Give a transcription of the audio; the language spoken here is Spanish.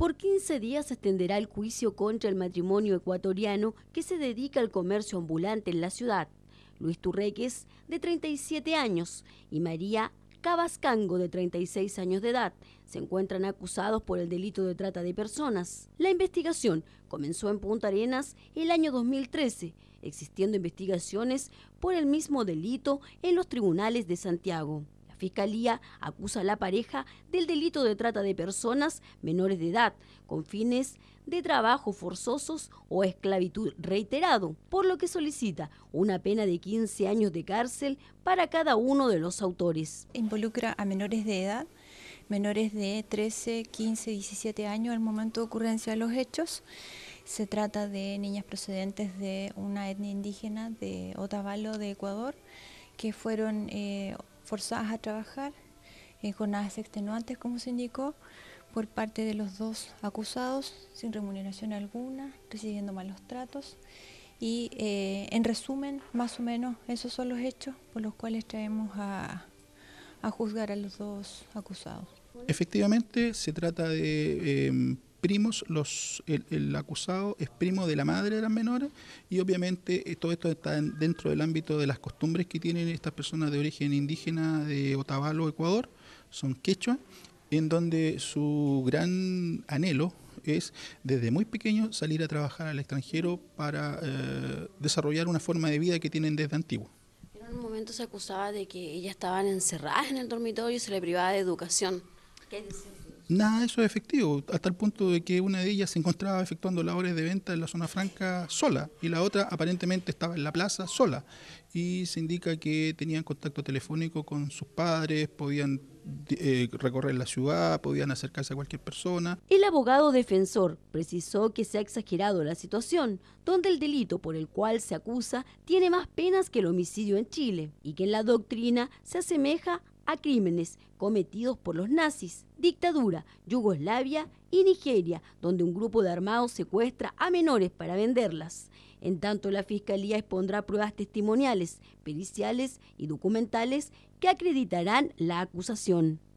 Por 15 días se extenderá el juicio contra el matrimonio ecuatoriano que se dedica al comercio ambulante en la ciudad. Luis Turreques, de 37 años, y María Cabascango, de 36 años de edad, se encuentran acusados por el delito de trata de personas. La investigación comenzó en Punta Arenas el año 2013, existiendo investigaciones por el mismo delito en los tribunales de Santiago fiscalía acusa a la pareja del delito de trata de personas menores de edad con fines de trabajo forzosos o esclavitud reiterado, por lo que solicita una pena de 15 años de cárcel para cada uno de los autores. Involucra a menores de edad, menores de 13, 15, 17 años al momento de ocurrencia de los hechos. Se trata de niñas procedentes de una etnia indígena de Otavalo de Ecuador que fueron eh, forzadas a trabajar en eh, jornadas extenuantes, como se indicó, por parte de los dos acusados, sin remuneración alguna, recibiendo malos tratos. Y eh, en resumen, más o menos, esos son los hechos por los cuales traemos a, juzgar a los dos acusados. Efectivamente, se trata de em, primos, los, el, acusado es primo de la madre de las menores y obviamente eh, todo esto está dentro del ámbito de las costumbres que tienen estas personas de origen indígena de Otavalo, Ecuador, son quechua, en donde su gran anhelo es desde muy pequeño salir a trabajar al extranjero para eh, desarrollar una forma de vida que tienen desde antiguo En un momento se acusaba de que ellas estaban encerradas en el dormitorio y se le privaba de educación. ¿Qué nada de eso es efectivo, hasta el punto de que una de ellas se encontraba efectuando labores de venta en la zona franca sola y la otra aparentemente estaba en la plaza sola. Y se indica que tenían contacto telefónico con sus padres, podían eh, recorrer la ciudad, podían acercarse a cualquier persona. El abogado defensor precisó que se ha exagerado la situación, donde el delito por el cual se acusa tiene más penas que el homicidio en Chile y que en la doctrina se asemeja a crímenes cometidos por los nazis, dictadura, Yugoslavia y Nigeria, donde un grupo de armados secuestra a menores para venderlas. En tanto, la Fiscalía expondrá pruebas testimoniales, periciales y documentales que acreditarán la acusación.